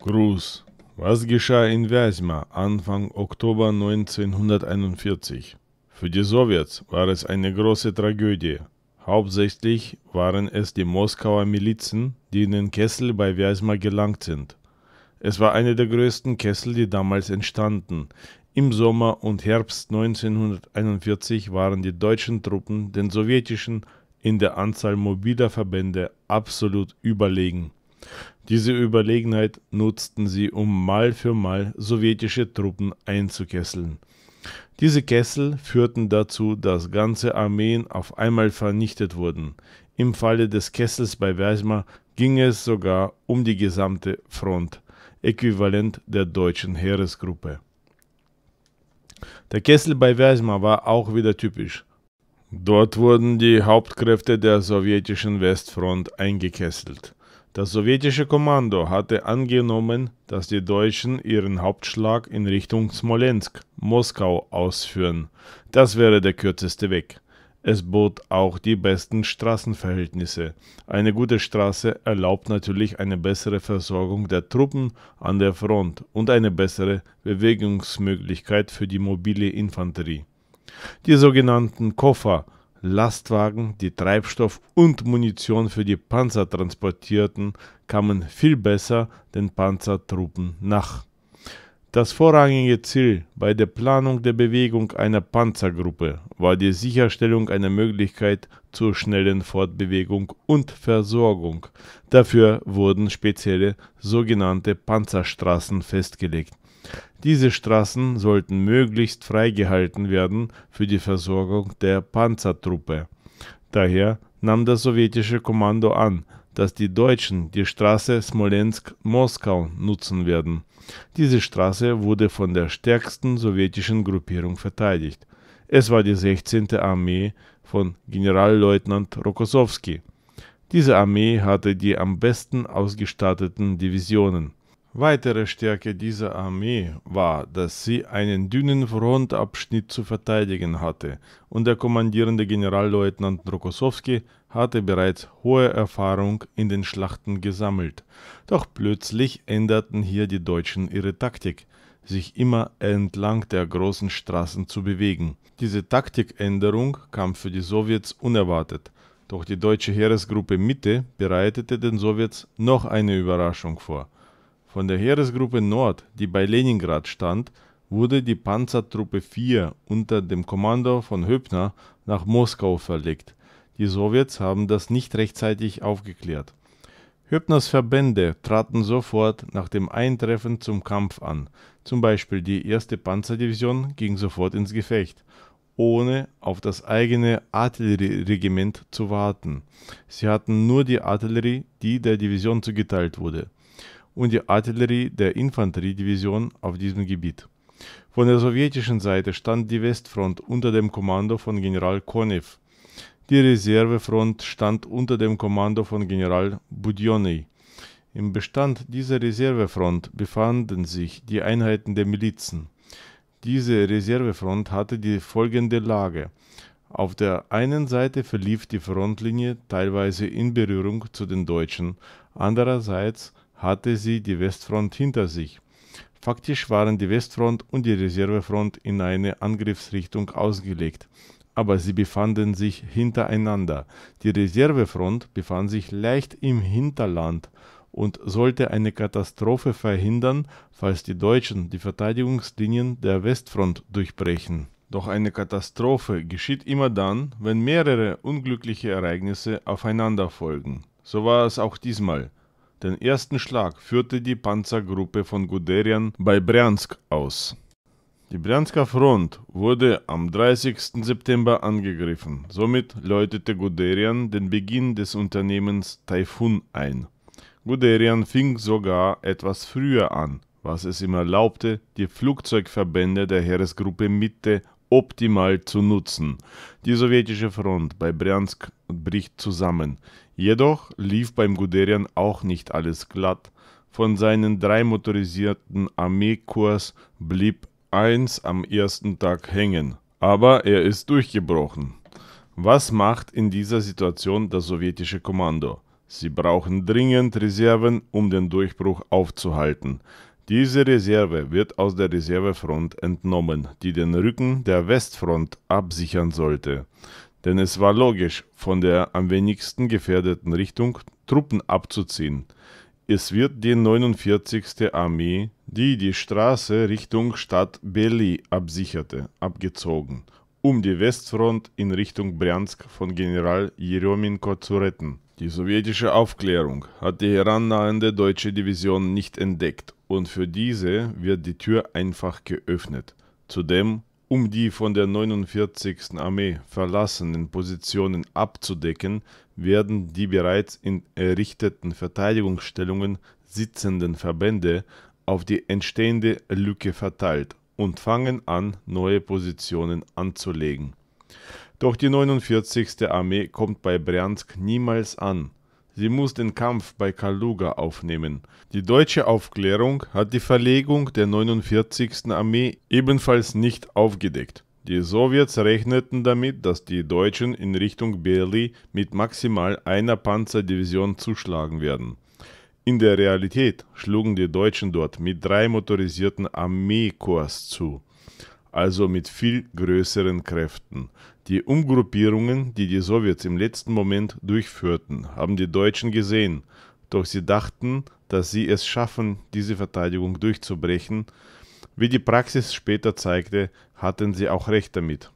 Gruß. Was geschah in Wязьma Anfang Oktober 1941? Für die Sowjets war es eine große Tragödie. Hauptsächlich waren es die Moskauer Milizen, die in den Kessel bei Wязьma gelangt sind. Es war eine der größten Kessel, die damals entstanden. Im Sommer und Herbst 1941 waren die deutschen Truppen den sowjetischen in der Anzahl mobiler Verbände absolut überlegen. Diese Überlegenheit nutzten sie, um Mal für Mal sowjetische Truppen einzukesseln. Diese Kessel führten dazu, dass ganze Armeen auf einmal vernichtet wurden. Im Falle des Kessels bei Weimar ging es sogar um die gesamte Front, äquivalent der deutschen Heeresgruppe. Der Kessel bei Weimar war auch wieder typisch. Dort wurden die Hauptkräfte der sowjetischen Westfront eingekesselt. Das sowjetische Kommando hatte angenommen, dass die Deutschen ihren Hauptschlag in Richtung Smolensk, Moskau, ausführen. Das wäre der kürzeste Weg. Es bot auch die besten Straßenverhältnisse. Eine gute Straße erlaubt natürlich eine bessere Versorgung der Truppen an der Front und eine bessere Bewegungsmöglichkeit für die mobile Infanterie. Die sogenannten Koffer Lastwagen, die Treibstoff und Munition für die Panzer transportierten, kamen viel besser den Panzertruppen nach. Das vorrangige Ziel bei der Planung der Bewegung einer Panzergruppe war die Sicherstellung einer Möglichkeit zur schnellen Fortbewegung und Versorgung. Dafür wurden spezielle sogenannte Panzerstraßen festgelegt. Diese Straßen sollten möglichst freigehalten werden für die Versorgung der Panzertruppe. Daher nahm das sowjetische Kommando an, dass die Deutschen die Straße Smolensk-Moskau nutzen werden. Diese Straße wurde von der stärksten sowjetischen Gruppierung verteidigt. Es war die 16. Armee von Generalleutnant Rokossowski. Diese Armee hatte die am besten ausgestatteten Divisionen. Weitere Stärke dieser Armee war, dass sie einen dünnen Frontabschnitt zu verteidigen hatte, und der kommandierende Generalleutnant Rokossowski hatte bereits hohe Erfahrung in den Schlachten gesammelt. Doch plötzlich änderten hier die Deutschen ihre Taktik, sich immer entlang der großen Straßen zu bewegen. Diese Taktikänderung kam für die Sowjets unerwartet. Doch die deutsche Heeresgruppe Mitte bereitete den Sowjets noch eine Überraschung vor. Von der Heeresgruppe Nord, die bei Leningrad stand, wurde die Panzertruppe 4 unter dem Kommando von Höptner nach Moskau verlegt. Die Sowjets haben das nicht rechtzeitig aufgeklärt. Höptners Verbände traten sofort nach dem Eintreffen zum Kampf an. Zum Beispiel die 1. Panzerdivision ging sofort ins Gefecht, ohne auf das eigene Artillerieregiment zu warten. Sie hatten nur die Artillerie, die der Division zugeteilt wurde und die Artillerie der Infanteriedivision auf diesem Gebiet. Von der sowjetischen Seite stand die Westfront unter dem Kommando von General Konev. Die Reservefront stand unter dem Kommando von General Budionny. Im Bestand dieser Reservefront befanden sich die Einheiten der Milizen. Diese Reservefront hatte die folgende Lage. Auf der einen Seite verlief die Frontlinie teilweise in Berührung zu den Deutschen, andererseits hatte sie die Westfront hinter sich. Faktisch waren die Westfront und die Reservefront in eine Angriffsrichtung ausgelegt, aber sie befanden sich hintereinander. Die Reservefront befand sich leicht im Hinterland und sollte eine Katastrophe verhindern, falls die Deutschen die Verteidigungslinien der Westfront durchbrechen. Doch eine Katastrophe geschieht immer dann, wenn mehrere unglückliche Ereignisse aufeinander folgen. So war es auch diesmal. Den ersten Schlag führte die Panzergruppe von Guderian bei Bryansk aus. Die Bryansker Front wurde am 30. September angegriffen. Somit läutete Guderian den Beginn des Unternehmens Taifun ein. Guderian fing sogar etwas früher an, was es ihm erlaubte, die Flugzeugverbände der Heeresgruppe Mitte optimal zu nutzen. Die sowjetische Front bei Bryansk bricht zusammen. Jedoch lief beim Guderian auch nicht alles glatt. Von seinen drei motorisierten Armeekorps blieb eins am ersten Tag hängen, aber er ist durchgebrochen. Was macht in dieser Situation das sowjetische Kommando? Sie brauchen dringend Reserven, um den Durchbruch aufzuhalten. Diese Reserve wird aus der Reservefront entnommen, die den Rücken der Westfront absichern sollte denn es war logisch, von der am wenigsten gefährdeten Richtung Truppen abzuziehen. Es wird die 49. Armee, die die Straße Richtung Stadt Beli absicherte, abgezogen, um die Westfront in Richtung Bryansk von General Jerominko zu retten. Die sowjetische Aufklärung hat die herannahende deutsche Division nicht entdeckt und für diese wird die Tür einfach geöffnet. Zudem um die von der 49. Armee verlassenen Positionen abzudecken, werden die bereits in errichteten Verteidigungsstellungen sitzenden Verbände auf die entstehende Lücke verteilt und fangen an, neue Positionen anzulegen. Doch die 49. Armee kommt bei Bryansk niemals an Sie muss den Kampf bei Kaluga aufnehmen. Die deutsche Aufklärung hat die Verlegung der 49. Armee ebenfalls nicht aufgedeckt. Die Sowjets rechneten damit, dass die Deutschen in Richtung Berli mit maximal einer Panzerdivision zuschlagen werden. In der Realität schlugen die Deutschen dort mit drei motorisierten Armeekorps zu also mit viel größeren Kräften. Die Umgruppierungen, die die Sowjets im letzten Moment durchführten, haben die Deutschen gesehen, doch sie dachten, dass sie es schaffen, diese Verteidigung durchzubrechen. Wie die Praxis später zeigte, hatten sie auch recht damit.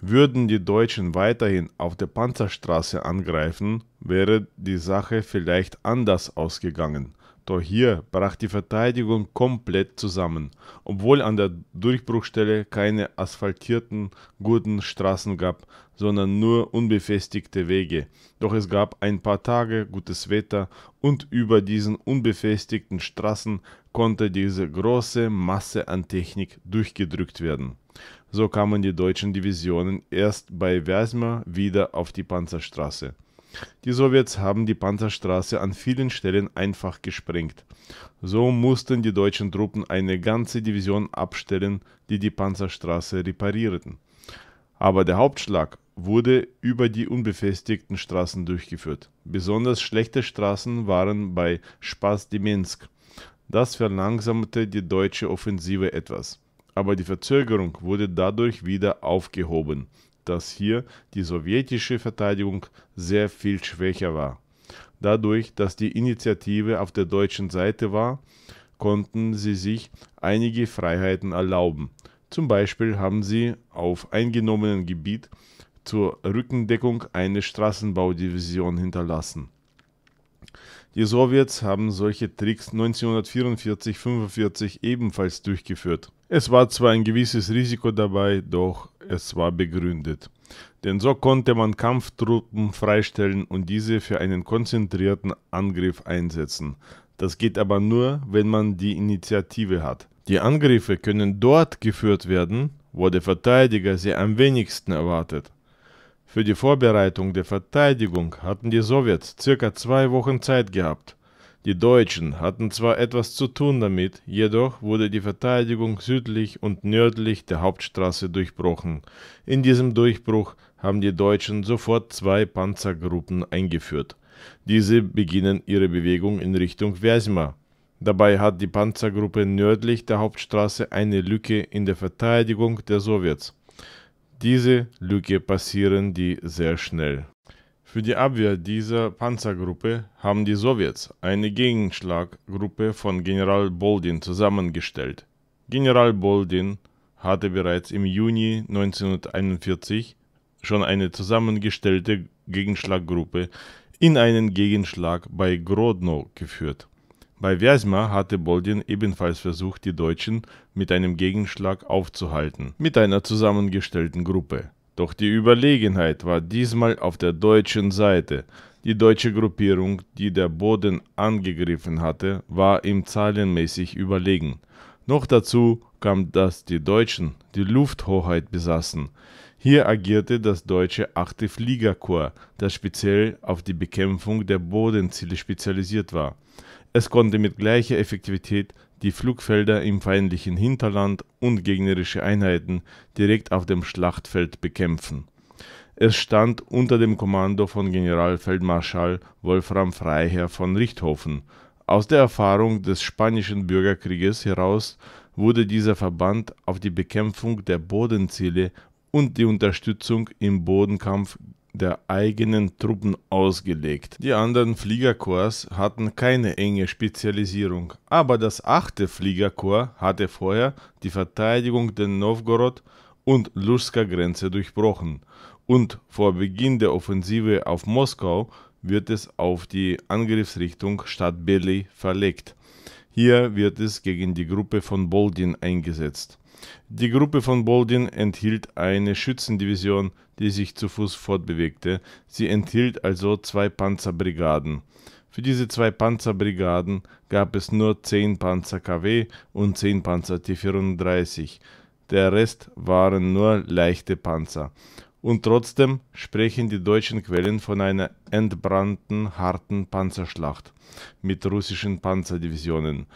Würden die Deutschen weiterhin auf der Panzerstraße angreifen, wäre die Sache vielleicht anders ausgegangen. Doch hier brach die Verteidigung komplett zusammen, obwohl an der Durchbruchstelle keine asphaltierten, guten Straßen gab, sondern nur unbefestigte Wege. Doch es gab ein paar Tage gutes Wetter und über diesen unbefestigten Straßen konnte diese große Masse an Technik durchgedrückt werden. So kamen die deutschen Divisionen erst bei Wersma wieder auf die Panzerstraße. Die Sowjets haben die Panzerstraße an vielen Stellen einfach gesprengt. So mussten die deutschen Truppen eine ganze Division abstellen, die die Panzerstraße reparierten. Aber der Hauptschlag wurde über die unbefestigten Straßen durchgeführt. Besonders schlechte Straßen waren bei Spasdiminsk. Das verlangsamte die deutsche Offensive etwas. Aber die Verzögerung wurde dadurch wieder aufgehoben dass hier die sowjetische Verteidigung sehr viel schwächer war. Dadurch, dass die Initiative auf der deutschen Seite war, konnten sie sich einige Freiheiten erlauben. Zum Beispiel haben sie auf eingenommenem Gebiet zur Rückendeckung eine Straßenbaudivision hinterlassen. Die Sowjets haben solche Tricks 1944-45 ebenfalls durchgeführt. Es war zwar ein gewisses Risiko dabei, doch es war begründet. Denn so konnte man Kampftruppen freistellen und diese für einen konzentrierten Angriff einsetzen. Das geht aber nur, wenn man die Initiative hat. Die Angriffe können dort geführt werden, wo der Verteidiger sie am wenigsten erwartet. Für die Vorbereitung der Verteidigung hatten die Sowjets circa zwei Wochen Zeit gehabt. Die Deutschen hatten zwar etwas zu tun damit, jedoch wurde die Verteidigung südlich und nördlich der Hauptstraße durchbrochen. In diesem Durchbruch haben die Deutschen sofort zwei Panzergruppen eingeführt. Diese beginnen ihre Bewegung in Richtung Wesma. Dabei hat die Panzergruppe nördlich der Hauptstraße eine Lücke in der Verteidigung der Sowjets. Diese Lücke passieren die sehr schnell. Für die Abwehr dieser Panzergruppe haben die Sowjets eine Gegenschlaggruppe von General Boldin zusammengestellt. General Boldin hatte bereits im Juni 1941 schon eine zusammengestellte Gegenschlaggruppe in einen Gegenschlag bei Grodno geführt. Bei Wязьma hatte Boldin ebenfalls versucht, die Deutschen mit einem Gegenschlag aufzuhalten, mit einer zusammengestellten Gruppe. Doch die Überlegenheit war diesmal auf der deutschen Seite. Die deutsche Gruppierung, die der Boden angegriffen hatte, war ihm zahlenmäßig überlegen. Noch dazu kam, dass die Deutschen die Lufthoheit besaßen. Hier agierte das deutsche 8. Fliegerkorps, das speziell auf die Bekämpfung der Bodenziele spezialisiert war. Es konnte mit gleicher Effektivität die Flugfelder im feindlichen Hinterland und gegnerische Einheiten direkt auf dem Schlachtfeld bekämpfen. Es stand unter dem Kommando von Generalfeldmarschall Wolfram Freiherr von Richthofen. Aus der Erfahrung des Spanischen Bürgerkrieges heraus wurde dieser Verband auf die Bekämpfung der Bodenziele und die Unterstützung im Bodenkampf der eigenen Truppen ausgelegt. Die anderen Fliegerkorps hatten keine enge Spezialisierung, aber das 8. Fliegerkorps hatte vorher die Verteidigung der Novgorod- und luska Grenze durchbrochen und vor Beginn der Offensive auf Moskau wird es auf die Angriffsrichtung Stadt Belly verlegt. Hier wird es gegen die Gruppe von Boldin eingesetzt. Die Gruppe von Boldin enthielt eine Schützendivision, die sich zu Fuß fortbewegte. Sie enthielt also zwei Panzerbrigaden. Für diese zwei Panzerbrigaden gab es nur 10 Panzer KW und 10 Panzer T-34. Der Rest waren nur leichte Panzer. Und trotzdem sprechen die deutschen Quellen von einer entbrannten, harten Panzerschlacht mit russischen Panzerdivisionen.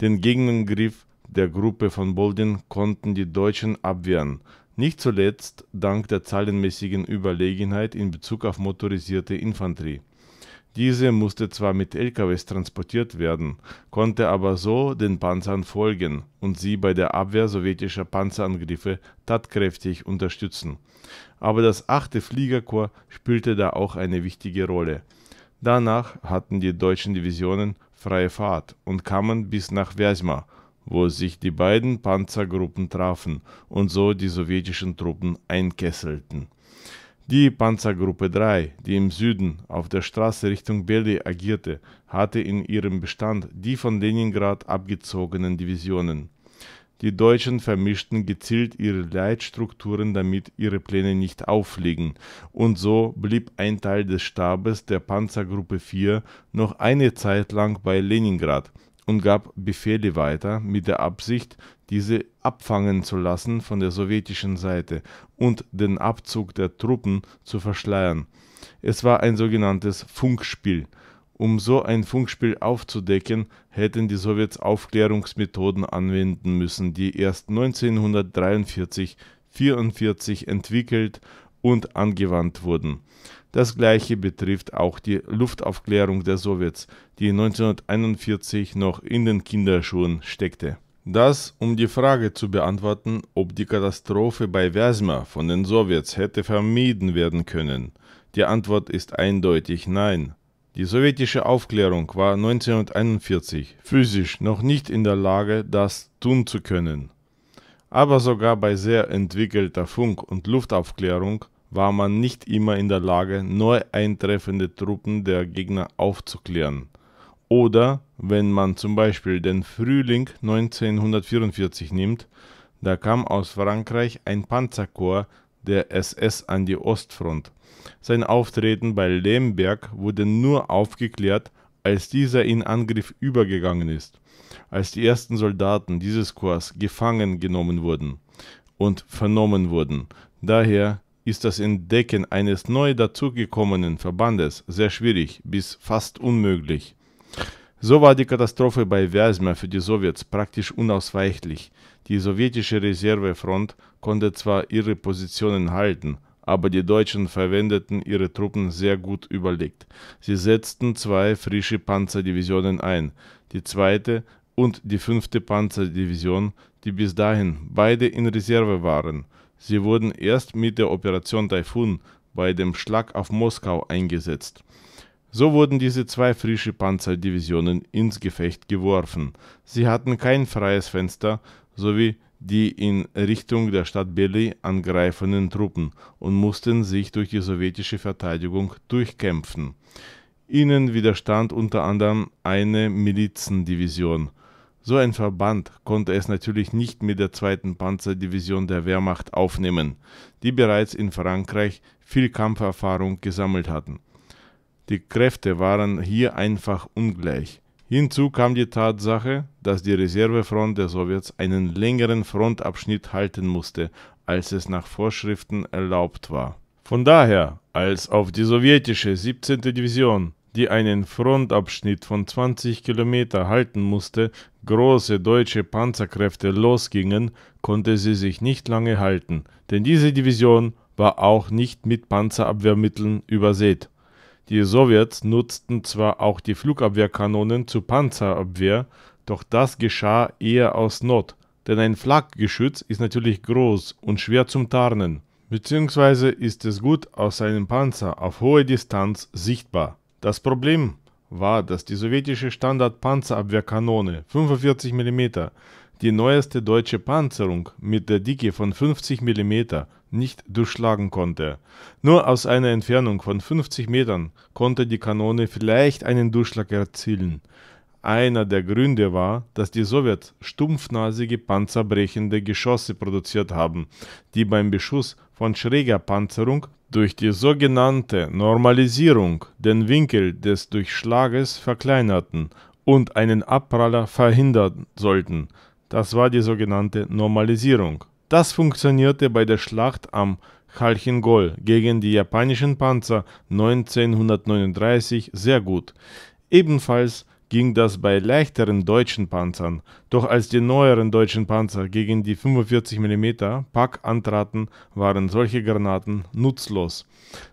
Den Gegenangriff der Gruppe von Boldin konnten die Deutschen abwehren nicht zuletzt dank der zahlenmäßigen Überlegenheit in Bezug auf motorisierte Infanterie. Diese musste zwar mit LKWs transportiert werden, konnte aber so den Panzern folgen und sie bei der Abwehr sowjetischer Panzerangriffe tatkräftig unterstützen. Aber das 8. Fliegerkorps spielte da auch eine wichtige Rolle. Danach hatten die deutschen Divisionen freie Fahrt und kamen bis nach Wesma wo sich die beiden Panzergruppen trafen und so die sowjetischen Truppen einkesselten. Die Panzergruppe 3, die im Süden auf der Straße Richtung Bele agierte, hatte in ihrem Bestand die von Leningrad abgezogenen Divisionen. Die Deutschen vermischten gezielt ihre Leitstrukturen, damit ihre Pläne nicht auffliegen, und so blieb ein Teil des Stabes der Panzergruppe 4 noch eine Zeit lang bei Leningrad, und gab Befehle weiter, mit der Absicht, diese abfangen zu lassen von der sowjetischen Seite und den Abzug der Truppen zu verschleiern. Es war ein sogenanntes Funkspiel. Um so ein Funkspiel aufzudecken, hätten die Sowjets Aufklärungsmethoden anwenden müssen, die erst 1943 44 entwickelt und angewandt wurden. Das gleiche betrifft auch die Luftaufklärung der Sowjets, die 1941 noch in den Kinderschuhen steckte. Das, um die Frage zu beantworten, ob die Katastrophe bei Wesma von den Sowjets hätte vermieden werden können. Die Antwort ist eindeutig nein. Die sowjetische Aufklärung war 1941 physisch noch nicht in der Lage, das tun zu können. Aber sogar bei sehr entwickelter Funk- und Luftaufklärung war man nicht immer in der Lage, neu eintreffende Truppen der Gegner aufzuklären. Oder wenn man zum Beispiel den Frühling 1944 nimmt, da kam aus Frankreich ein Panzerkorps der SS an die Ostfront. Sein Auftreten bei Lemberg wurde nur aufgeklärt, als dieser in Angriff übergegangen ist, als die ersten Soldaten dieses Korps gefangen genommen wurden und vernommen wurden. Daher ist das Entdecken eines neu dazugekommenen Verbandes sehr schwierig bis fast unmöglich. So war die Katastrophe bei Wersma für die Sowjets praktisch unausweichlich. Die sowjetische Reservefront konnte zwar ihre Positionen halten, aber die Deutschen verwendeten ihre Truppen sehr gut überlegt. Sie setzten zwei frische Panzerdivisionen ein, die zweite und die fünfte Panzerdivision, die bis dahin beide in Reserve waren – Sie wurden erst mit der Operation Taifun bei dem Schlag auf Moskau eingesetzt. So wurden diese zwei frische Panzerdivisionen ins Gefecht geworfen. Sie hatten kein freies Fenster, sowie die in Richtung der Stadt Beli angreifenden Truppen und mussten sich durch die sowjetische Verteidigung durchkämpfen. Ihnen widerstand unter anderem eine Milizendivision, so ein Verband konnte es natürlich nicht mit der zweiten Panzerdivision der Wehrmacht aufnehmen, die bereits in Frankreich viel Kampferfahrung gesammelt hatten. Die Kräfte waren hier einfach ungleich. Hinzu kam die Tatsache, dass die Reservefront der Sowjets einen längeren Frontabschnitt halten musste, als es nach Vorschriften erlaubt war. Von daher, als auf die sowjetische 17. Division die einen Frontabschnitt von 20 Kilometer halten musste, große deutsche Panzerkräfte losgingen, konnte sie sich nicht lange halten, denn diese Division war auch nicht mit Panzerabwehrmitteln übersät. Die Sowjets nutzten zwar auch die Flugabwehrkanonen zur Panzerabwehr, doch das geschah eher aus Not, denn ein Flakgeschütz ist natürlich groß und schwer zum Tarnen, beziehungsweise ist es gut aus seinem Panzer auf hohe Distanz sichtbar. Das Problem war, dass die sowjetische Standard-Panzerabwehrkanone 45 mm, die neueste deutsche Panzerung mit der Dicke von 50 mm, nicht durchschlagen konnte. Nur aus einer Entfernung von 50 Metern konnte die Kanone vielleicht einen Durchschlag erzielen. Einer der Gründe war, dass die Sowjets stumpfnasige panzerbrechende Geschosse produziert haben, die beim Beschuss von schräger Panzerung durch die sogenannte Normalisierung den Winkel des Durchschlages verkleinerten und einen Abpraller verhindern sollten. Das war die sogenannte Normalisierung. Das funktionierte bei der Schlacht am Chalchingol gegen die japanischen Panzer 1939 sehr gut. Ebenfalls ging das bei leichteren deutschen Panzern, doch als die neueren deutschen Panzer gegen die 45 mm Pack antraten, waren solche Granaten nutzlos.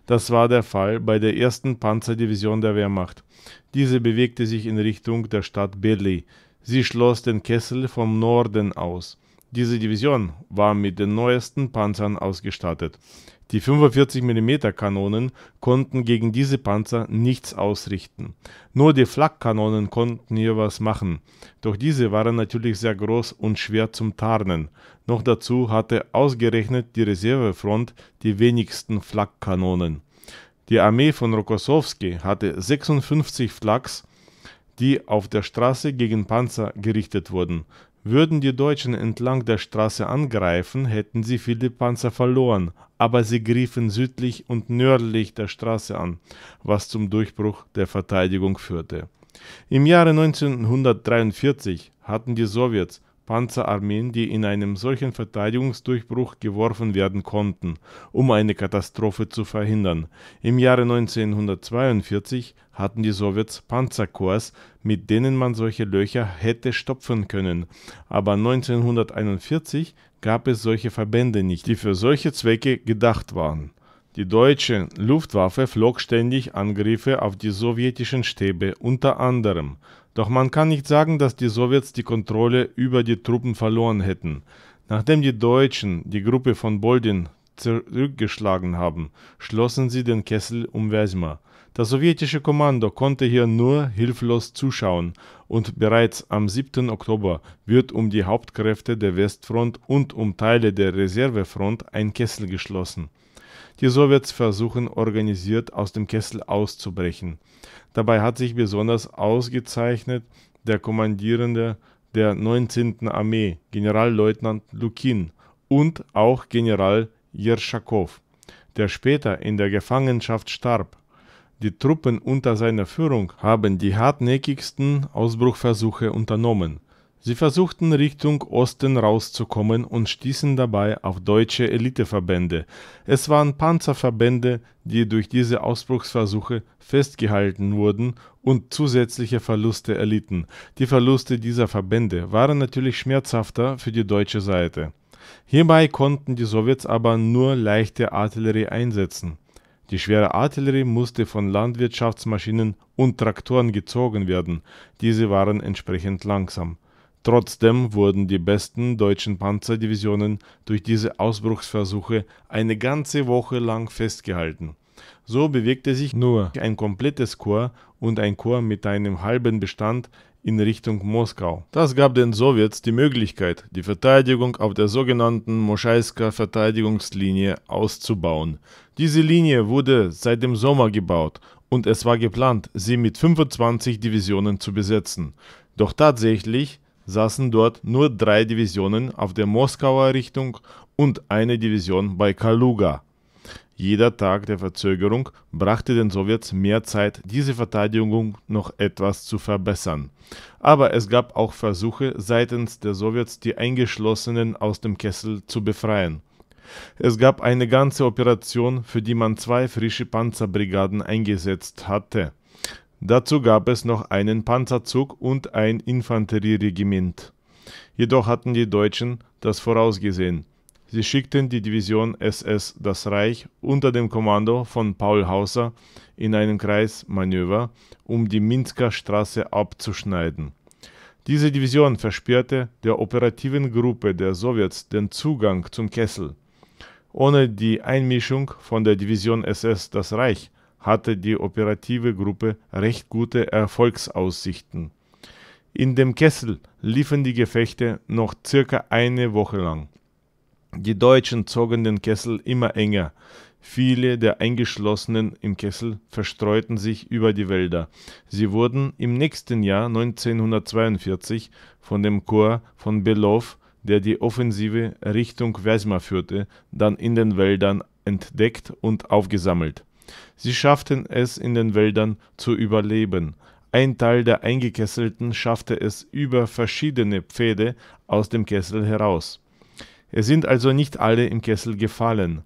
Das war der Fall bei der ersten Panzerdivision der Wehrmacht. Diese bewegte sich in Richtung der Stadt Berlin. Sie schloss den Kessel vom Norden aus. Diese Division war mit den neuesten Panzern ausgestattet. Die 45 mm Kanonen konnten gegen diese Panzer nichts ausrichten. Nur die Flakkanonen konnten hier was machen, doch diese waren natürlich sehr groß und schwer zum Tarnen. Noch dazu hatte ausgerechnet die Reservefront die wenigsten Flakkanonen. Die Armee von Rokossowski hatte 56 Flaks, die auf der Straße gegen Panzer gerichtet wurden. Würden die Deutschen entlang der Straße angreifen, hätten sie viele Panzer verloren, aber sie griffen südlich und nördlich der Straße an, was zum Durchbruch der Verteidigung führte. Im Jahre 1943 hatten die Sowjets Panzerarmeen, die in einem solchen Verteidigungsdurchbruch geworfen werden konnten, um eine Katastrophe zu verhindern. Im Jahre 1942 hatten die Sowjets Panzerkorps mit denen man solche Löcher hätte stopfen können. Aber 1941 gab es solche Verbände nicht, die für solche Zwecke gedacht waren. Die deutsche Luftwaffe flog ständig Angriffe auf die sowjetischen Stäbe unter anderem. Doch man kann nicht sagen, dass die Sowjets die Kontrolle über die Truppen verloren hätten. Nachdem die Deutschen die Gruppe von Boldin zurückgeschlagen haben, schlossen sie den Kessel um Weismar. Das sowjetische Kommando konnte hier nur hilflos zuschauen, und bereits am 7. Oktober wird um die Hauptkräfte der Westfront und um Teile der Reservefront ein Kessel geschlossen. Die Sowjets versuchen organisiert aus dem Kessel auszubrechen. Dabei hat sich besonders ausgezeichnet der Kommandierende der 19. Armee, Generalleutnant Lukin, und auch General Jerschakow, der später in der Gefangenschaft starb die Truppen unter seiner Führung haben die hartnäckigsten Ausbruchversuche unternommen. Sie versuchten Richtung Osten rauszukommen und stießen dabei auf deutsche Eliteverbände. Es waren Panzerverbände, die durch diese Ausbruchsversuche festgehalten wurden und zusätzliche Verluste erlitten. Die Verluste dieser Verbände waren natürlich schmerzhafter für die deutsche Seite. Hierbei konnten die Sowjets aber nur leichte Artillerie einsetzen. Die schwere Artillerie musste von Landwirtschaftsmaschinen und Traktoren gezogen werden, diese waren entsprechend langsam. Trotzdem wurden die besten deutschen Panzerdivisionen durch diese Ausbruchsversuche eine ganze Woche lang festgehalten. So bewegte sich nur ein komplettes Korps und ein Korps mit einem halben Bestand in Richtung Moskau. Das gab den Sowjets die Möglichkeit, die Verteidigung auf der sogenannten Moschaisker Verteidigungslinie auszubauen. Diese Linie wurde seit dem Sommer gebaut und es war geplant, sie mit 25 Divisionen zu besetzen. Doch tatsächlich saßen dort nur drei Divisionen auf der Moskauer Richtung und eine Division bei Kaluga. Jeder Tag der Verzögerung brachte den Sowjets mehr Zeit, diese Verteidigung noch etwas zu verbessern. Aber es gab auch Versuche seitens der Sowjets, die Eingeschlossenen aus dem Kessel zu befreien. Es gab eine ganze Operation, für die man zwei frische Panzerbrigaden eingesetzt hatte. Dazu gab es noch einen Panzerzug und ein Infanterieregiment. Jedoch hatten die Deutschen das vorausgesehen. Sie schickten die Division SS Das Reich unter dem Kommando von Paul Hauser in einen Kreismanöver, um die Minsker Straße abzuschneiden. Diese Division versperrte der operativen Gruppe der Sowjets den Zugang zum Kessel. Ohne die Einmischung von der Division SS Das Reich hatte die operative Gruppe recht gute Erfolgsaussichten. In dem Kessel liefen die Gefechte noch circa eine Woche lang. Die Deutschen zogen den Kessel immer enger. Viele der Eingeschlossenen im Kessel verstreuten sich über die Wälder. Sie wurden im nächsten Jahr 1942 von dem Korps von Below, der die Offensive Richtung Wesma führte, dann in den Wäldern entdeckt und aufgesammelt. Sie schafften es in den Wäldern zu überleben. Ein Teil der Eingekesselten schaffte es über verschiedene Pfade aus dem Kessel heraus. Es sind also nicht alle im Kessel gefallen.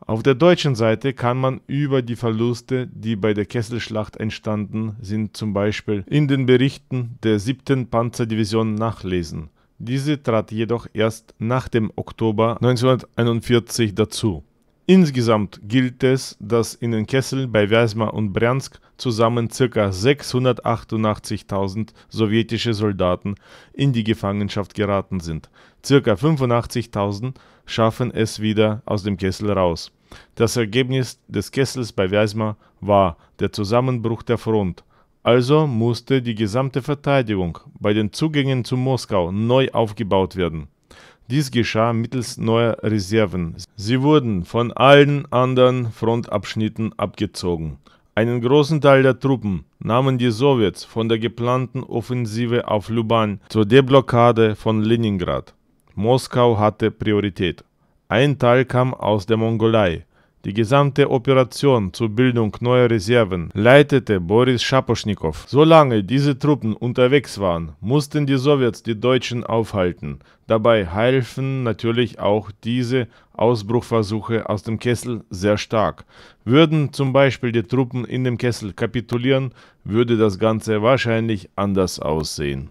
Auf der deutschen Seite kann man über die Verluste, die bei der Kesselschlacht entstanden sind, zum Beispiel in den Berichten der 7. Panzerdivision nachlesen. Diese trat jedoch erst nach dem Oktober 1941 dazu. Insgesamt gilt es, dass in den Kesseln bei Wязьma und Bryansk zusammen ca. 688.000 sowjetische Soldaten in die Gefangenschaft geraten sind. Ca. 85.000 schaffen es wieder aus dem Kessel raus. Das Ergebnis des Kessels bei Wязьma war der Zusammenbruch der Front. Also musste die gesamte Verteidigung bei den Zugängen zu Moskau neu aufgebaut werden. Dies geschah mittels neuer Reserven. Sie wurden von allen anderen Frontabschnitten abgezogen. Einen großen Teil der Truppen nahmen die Sowjets von der geplanten Offensive auf Luban zur Deblockade von Leningrad. Moskau hatte Priorität. Ein Teil kam aus der Mongolei, die gesamte Operation zur Bildung neuer Reserven leitete Boris Schaposchnikow. Solange diese Truppen unterwegs waren, mussten die Sowjets die Deutschen aufhalten. Dabei halfen natürlich auch diese Ausbruchversuche aus dem Kessel sehr stark. Würden zum Beispiel die Truppen in dem Kessel kapitulieren, würde das Ganze wahrscheinlich anders aussehen.